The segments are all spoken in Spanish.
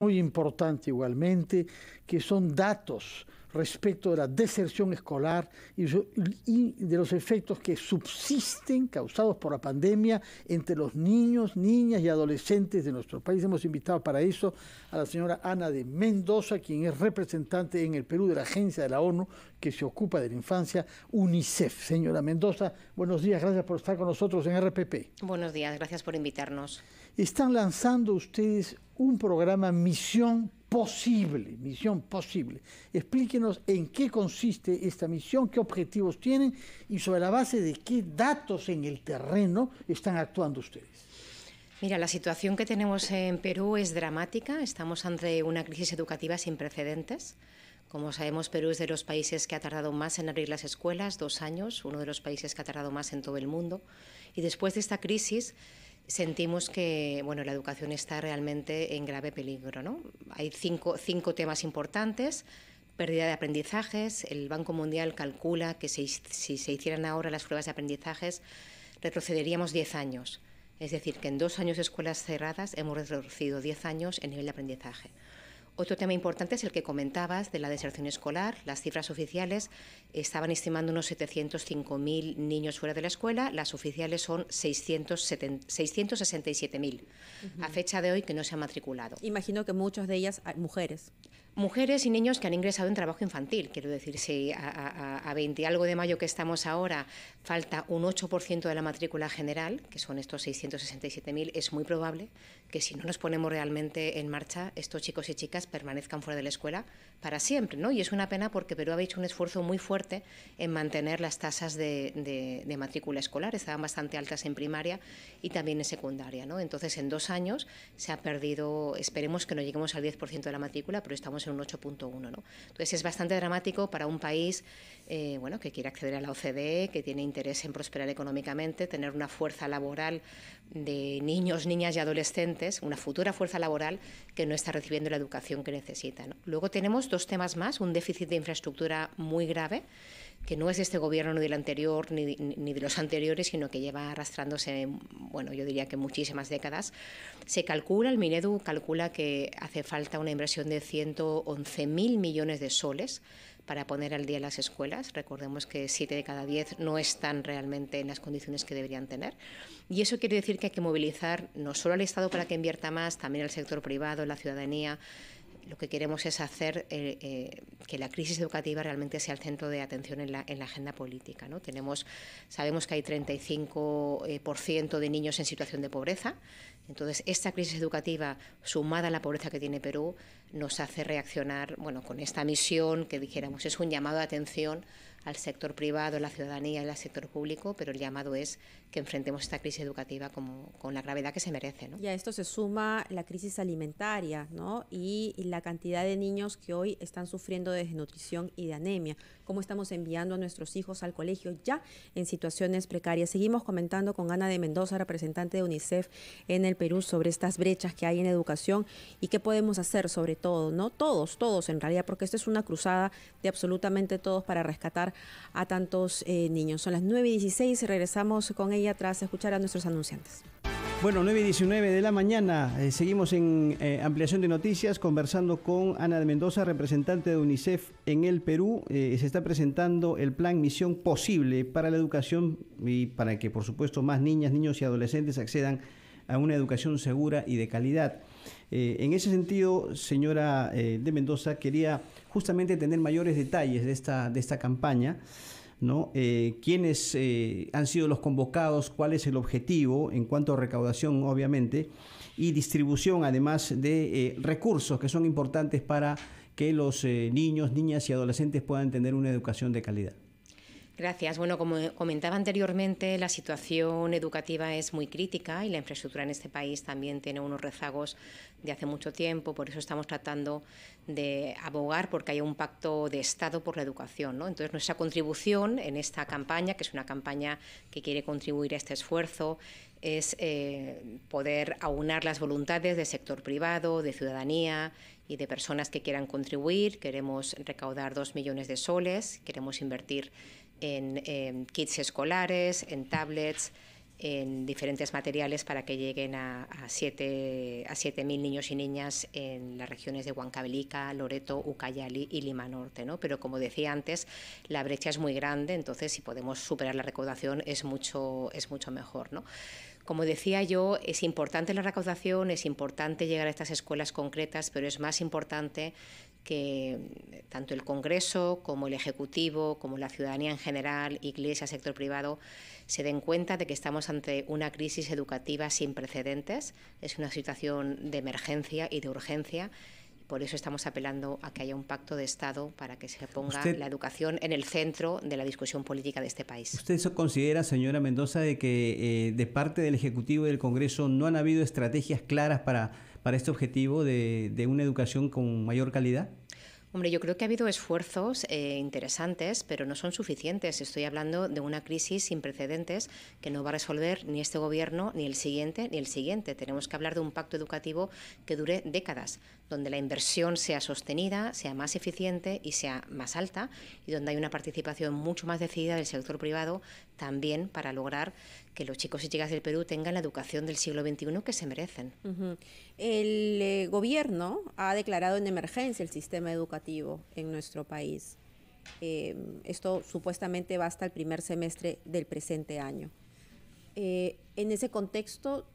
muy importante igualmente, que son datos respecto de la deserción escolar y, de los efectos que subsisten causados por la pandemia entre los niños, niñas y adolescentes de nuestro país. Hemos invitado para eso a la señora Ana de Mendoza, quien es representante en el Perú de la agencia de la ONU que se ocupa de la infancia, UNICEF. Señora Mendoza, buenos días, gracias por estar con nosotros en RPP. Buenos días, gracias por invitarnos. Están lanzando ustedes un programa Misión posible, misión posible. Explíquenos en qué consiste esta misión, qué objetivos tienen y sobre la base de qué datos en el terreno están actuando ustedes. Mira, la situación que tenemos en Perú es dramática. Estamos ante una crisis educativa sin precedentes. Como sabemos, Perú es de los países que ha tardado más en abrir las escuelas, dos años, uno de los países que ha tardado más en todo el mundo. Y después de esta crisis, sentimos que bueno, la educación está realmente en grave peligro. ¿no? Hay cinco, cinco temas importantes. Pérdida de aprendizajes. El Banco Mundial calcula que si, se hicieran ahora las pruebas de aprendizajes, retrocederíamos 10 años. Es decir, que en dos años de escuelas cerradas hemos retrocedido 10 años en nivel de aprendizaje. Otro tema importante es el que comentabas de la deserción escolar. Las cifras oficiales estaban estimando unos 705.000 niños fuera de la escuela, las oficiales son 667.000 a fecha de hoy que no se han matriculado. Imagino que muchas de ellas mujeres mujeres y niños que han ingresado en trabajo infantil. Quiero decir, si a, 20 algo de mayo que estamos ahora falta un 8% de la matrícula general, que son estos 667.000, es muy probable que si no nos ponemos realmente en marcha, estos chicos y chicas permanezcan fuera de la escuela para siempre. ¿no? Y es una pena porque Perú ha hecho un esfuerzo muy fuerte en mantener las tasas de, matrícula escolar. Estaban bastante altas en primaria y también en secundaria. ¿no? Entonces, en dos años se ha perdido, esperemos que no lleguemos al 10% de la matrícula, pero estamos en un 8.1. ¿no? Entonces es bastante dramático para un país eh, bueno, que quiere acceder a la OCDE, que tiene interés en prosperar económicamente, tener una fuerza laboral de niños, niñas y adolescentes, una futura fuerza laboral que no está recibiendo la educación que necesita. Luego tenemos dos temas más, un déficit de infraestructura muy grave que no es de este gobierno ni del anterior ni, de los anteriores, sino que lleva arrastrándose, bueno, yo diría que muchísimas décadas. Se calcula, el Minedu calcula que hace falta una inversión de 111.000 millones de soles para poner al día las escuelas. Recordemos que 7 de cada 10 no están realmente en las condiciones que deberían tener. Y eso quiere decir que hay que movilizar no solo al Estado para que invierta más, también al sector privado, la ciudadanía lo que queremos es hacer eh, eh, que la crisis educativa realmente sea el centro de atención en la, agenda política. ¿no? Tenemos, sabemos que hay 35% eh, de niños en situación de pobreza, entonces esta crisis educativa sumada a la pobreza que tiene Perú nos hace reaccionar bueno, con esta misión que dijéramos es un llamado de atención al sector privado, a la ciudadanía y al sector público, pero el llamado es que enfrentemos esta crisis educativa como, con la gravedad que se merece. ¿no? Y a esto se suma la crisis alimentaria ¿no? y la cantidad de niños que hoy están sufriendo de desnutrición y de anemia, cómo estamos enviando a nuestros hijos al colegio ya en situaciones precarias. Seguimos comentando con Ana de Mendoza, representante de UNICEF en el Perú, sobre estas brechas que hay en educación y qué podemos hacer sobre todo, ¿no? Todos, todos en realidad, porque esta es una cruzada de absolutamente todos para rescatar a tantos eh, niños. Son las 9 y 16, regresamos con ella tras escuchar a nuestros anunciantes. Bueno, 9 y 19 de la mañana, eh, seguimos en eh, ampliación de noticias, conversando con Ana de Mendoza, representante de UNICEF en el Perú. se está presentando el plan Misión Posible para la educación y para que, por supuesto, más niñas, niños y adolescentes accedan a una educación segura y de calidad. Eh, en ese sentido, señora eh, de Mendoza, quería justamente tener mayores detalles de esta, de esta campaña. ¿no? Eh, ¿Quiénes han sido los convocados? ¿Cuál es el objetivo en cuanto a recaudación, obviamente? Y distribución, además, de recursos que son importantes para que los niños, niñas y adolescentes puedan tener una educación de calidad. Gracias. Bueno, como comentaba anteriormente, la situación educativa es muy crítica y la infraestructura en este país también tiene unos rezagos de hace mucho tiempo. Por eso estamos tratando de abogar porque haya un pacto de Estado por la educación. Entonces, nuestra contribución en esta campaña, que es una campaña que quiere contribuir a este esfuerzo, es eh, poder aunar las voluntades del sector privado, de ciudadanía y de personas que quieran contribuir. Queremos recaudar dos millones de soles, queremos invertir en kits escolares, en tablets, en diferentes materiales para que lleguen a, a 7.000 a siete niños y niñas en las regiones de Huancavelica, Loreto, Ucayali y Lima Norte. ¿no? Pero como decía antes, la brecha es muy grande, entonces si podemos superar la recaudación es mucho, es mucho mejor. ¿no? Como decía yo, es importante la recaudación, es importante llegar a estas escuelas concretas, pero es más importante que tanto el Congreso como el Ejecutivo, como la ciudadanía en general, iglesia, sector privado, se den cuenta de que estamos ante una crisis educativa sin precedentes. Es una situación de emergencia y de urgencia por eso estamos apelando a que haya un pacto de Estado para que se ponga la educación en el centro de la discusión política de este país. ¿Usted considera, señora Mendoza, de que eh, de parte del Ejecutivo y del Congreso no han habido estrategias claras para, este objetivo de, de una educación con mayor calidad? Hombre, yo creo que ha habido esfuerzos eh, interesantes, pero no son suficientes. Estoy hablando de una crisis sin precedentes que no va a resolver ni este gobierno, ni el siguiente, ni el siguiente. Tenemos que hablar de un pacto educativo que dure décadas, donde la inversión sea sostenida, sea más eficiente y sea más alta, y donde hay una participación mucho más decidida del sector privado también para lograr que los chicos y chicas del Perú tengan la educación del siglo XXI que se merecen. El eh, gobierno ha declarado en emergencia el sistema educativo en nuestro país. Eh, esto supuestamente va hasta el primer semestre del presente año. Eh, en ese contexto,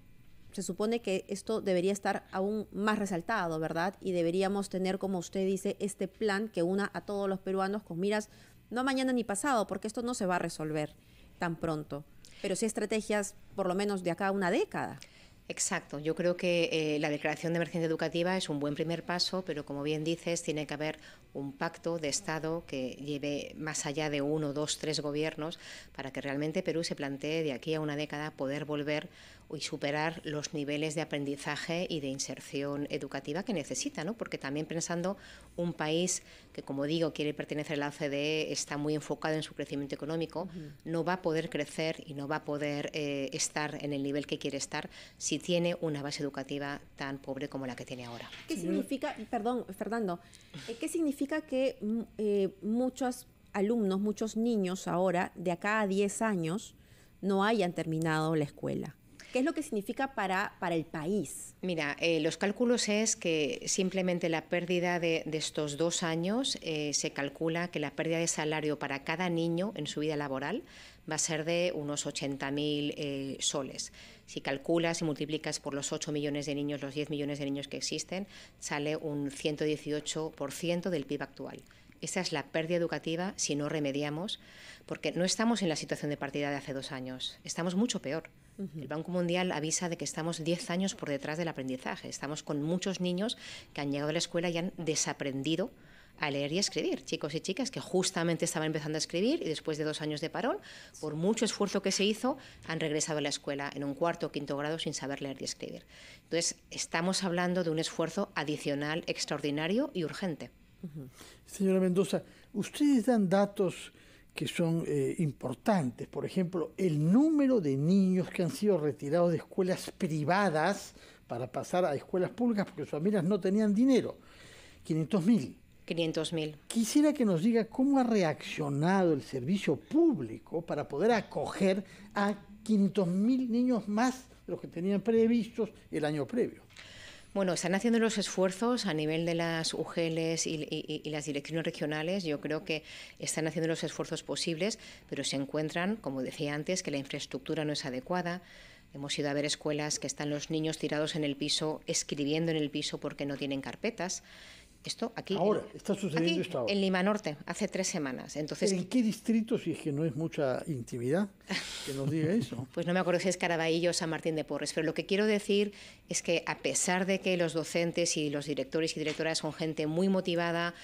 se supone que esto debería estar aún más resaltado, ¿verdad? Y deberíamos tener, como usted dice, este plan que una a todos los peruanos con miras, no mañana ni pasado, porque esto no se va a resolver tan pronto, pero sí estrategias por lo menos de acá a una década. Exacto. Yo creo que eh, la declaración de emergencia educativa es un buen primer paso, pero como bien dices, tiene que haber un pacto de Estado que lleve más allá de uno, dos, tres gobiernos para que realmente Perú se plantee de aquí a una década poder volver y superar los niveles de aprendizaje y de inserción educativa que necesita, ¿no? Porque también pensando un país que como digo quiere pertenecer a la OCDE, está muy enfocado en su crecimiento económico, no va a poder crecer y no va a poder eh, estar en el nivel que quiere estar si tiene una base educativa tan pobre como la que tiene ahora. ¿Qué significa, perdón, Fernando, eh, qué significa que mm, eh, muchos alumnos, muchos niños ahora, de acá a 10 años, no hayan terminado la escuela? ¿Qué es lo que significa para, el país? Mira, eh, los cálculos es que simplemente la pérdida de, estos dos años eh, se calcula que la pérdida de salario para cada niño en su vida laboral va a ser de unos 80.000 eh, soles. Si calculas y multiplicas por los 8 millones de niños, los 10 millones de niños que existen, sale un 118% del PIB actual. Esa es la pérdida educativa si no remediamos, porque no estamos en la situación de partida de hace dos años, estamos mucho peor. El Banco Mundial avisa de que estamos diez años por detrás del aprendizaje, estamos con muchos niños que han llegado a la escuela y han desaprendido a leer y escribir, chicos y chicas que justamente estaban empezando a escribir y después de dos años de parón, por mucho esfuerzo que se hizo, han regresado a la escuela en un cuarto o quinto grado sin saber leer y escribir. Entonces, estamos hablando de un esfuerzo adicional, extraordinario y urgente. Señora Mendoza, ustedes dan datos que son eh, importantes, por ejemplo, el número de niños que han sido retirados de escuelas privadas para pasar a escuelas públicas porque sus familias no tenían dinero, 500 mil. 500.000. Quisiera que nos diga cómo ha reaccionado el servicio público para poder acoger a 500.000 niños más de los que tenían previstos el año previo. Bueno, están haciendo los esfuerzos a nivel de las UGLs y, y, las direcciones regionales. Yo creo que están haciendo los esfuerzos posibles, pero se encuentran, como decía antes, que la infraestructura no es adecuada. Hemos ido a ver escuelas que están los niños tirados en el piso, escribiendo en el piso porque no tienen carpetas. Esto aquí. Ahora, está sucediendo esto En Lima Norte, hace tres semanas. Entonces, ¿En qué distrito, si es que no es mucha intimidad, que nos diga eso? pues no me acuerdo si es Caraballo o San Martín de Porres, pero lo que quiero decir es que a pesar de que los docentes y los directores y directoras son gente muy motivada,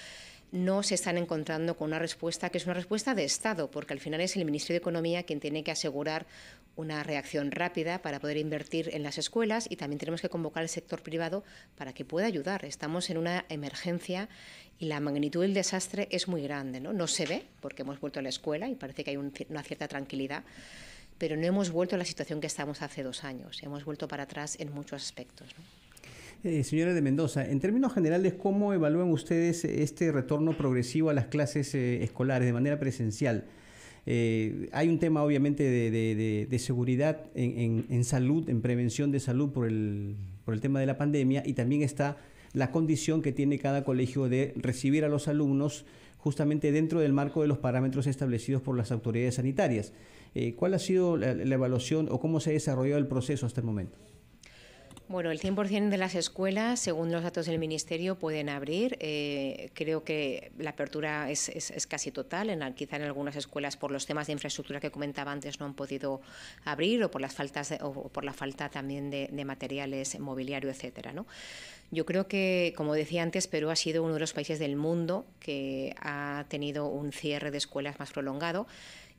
no se están encontrando con una respuesta que es una respuesta de Estado, porque al final es el Ministerio de Economía quien tiene que asegurar una reacción rápida para poder invertir en las escuelas y también tenemos que convocar al sector privado para que pueda ayudar. Estamos en una emergencia y la magnitud del desastre es muy grande. No, se ve, porque hemos vuelto a la escuela y parece que hay una cierta tranquilidad pero no hemos vuelto a la situación que estábamos hace dos años, hemos vuelto para atrás en muchos aspectos. Eh, señora de Mendoza, en términos generales, ¿cómo evalúan ustedes eh, este retorno progresivo a las clases eh, escolares de manera presencial? hay un tema obviamente de, seguridad en, salud, en prevención de salud por el, tema de la pandemia y también está la condición que tiene cada colegio de recibir a los alumnos justamente dentro del marco de los parámetros establecidos por las autoridades sanitarias. ¿Cuál ha sido la, evaluación o cómo se ha desarrollado el proceso hasta el momento? Bueno, el 100% de las escuelas, según los datos del Ministerio, pueden abrir. Eh, creo que la apertura es, casi total. En, quizá en algunas escuelas, por los temas de infraestructura que comentaba antes, no han podido abrir o por, las faltas o por la falta también de, de materiales, mobiliario, etcétera. ¿no? Yo creo que, como decía antes, Perú ha sido uno de los países del mundo que ha tenido un cierre de escuelas más prolongado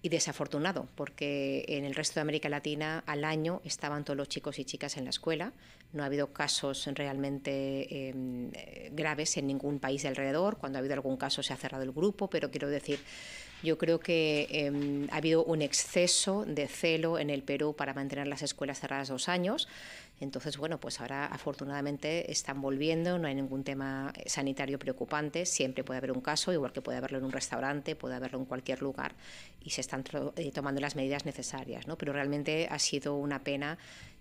y desafortunado, porque en el resto de América Latina al año estaban todos los chicos y chicas en la escuela. No ha habido casos realmente em, eh, graves en ningún país de alrededor. Cuando ha habido algún caso se ha cerrado el grupo, pero quiero decir yo creo que em, ha habido un exceso de celo en el Perú para mantener las escuelas cerradas dos años. Entonces, bueno, pues ahora afortunadamente están volviendo, no hay ningún tema eh, sanitario preocupante, siempre puede haber un caso, igual que puede haberlo en un restaurante, puede haberlo en cualquier lugar, y se están eh, tomando las medidas necesarias, ¿no? Pero realmente ha sido una pena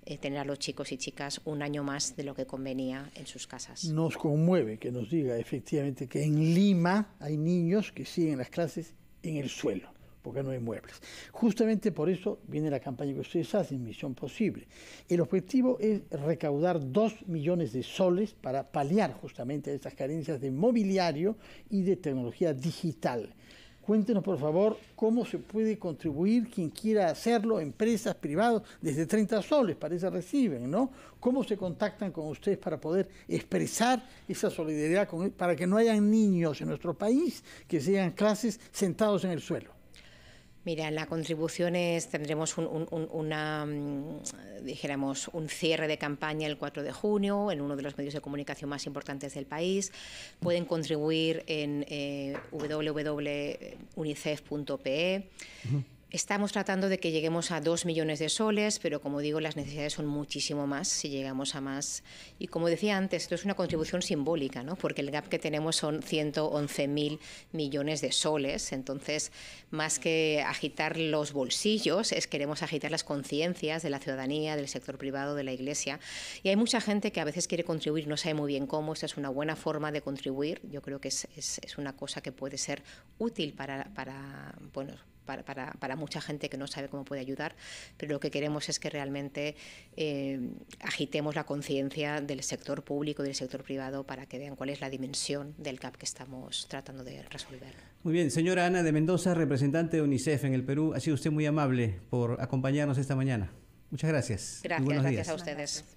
eh, tener a los chicos y chicas un año más de lo que convenía en sus casas. Nos conmueve que nos diga efectivamente que en Lima hay niños que siguen las clases en el suelo, porque no hay muebles. Justamente por eso viene la campaña que ustedes hacen, Misión Posible. El objetivo es recaudar 2 millones de soles para paliar justamente estas carencias de mobiliario y de tecnología digital. Cuéntenos, por favor, cómo se puede contribuir quien quiera hacerlo, empresas, privadas, desde 30 soles, para eso reciben, ¿no? ¿Cómo se contactan con ustedes para poder expresar esa solidaridad, para que no hayan niños en nuestro país que sigan clases sentados en el suelo? Mira, la las contribuciones tendremos mm, un, cierre de campaña el 4 de junio en uno de los medios de comunicación más importantes del país. Pueden contribuir en eh, www.unicef.pe. Estamos tratando de que lleguemos a dos millones de soles, pero como digo, las necesidades son muchísimo más si llegamos a más. Y como decía antes, esto es una contribución simbólica, ¿no? porque el gap que tenemos son 111.000 millones de soles. Entonces, más que agitar los bolsillos, es queremos agitar las conciencias de la ciudadanía, del sector privado, de la Iglesia. Y hay mucha gente que a veces quiere contribuir, no sabe muy bien cómo. Esta es una buena forma de contribuir. Yo creo que es, una cosa que puede ser útil para, para para, mucha gente que no sabe cómo puede ayudar, pero lo que queremos es que realmente eh, agitemos la conciencia del sector público y del sector privado para que vean cuál es la dimensión del CAP que estamos tratando de resolver. Muy bien, señora Ana de Mendoza, representante de UNICEF en el Perú, ha sido usted muy amable por acompañarnos esta mañana. Muchas gracias. Gracias, gracias a ustedes.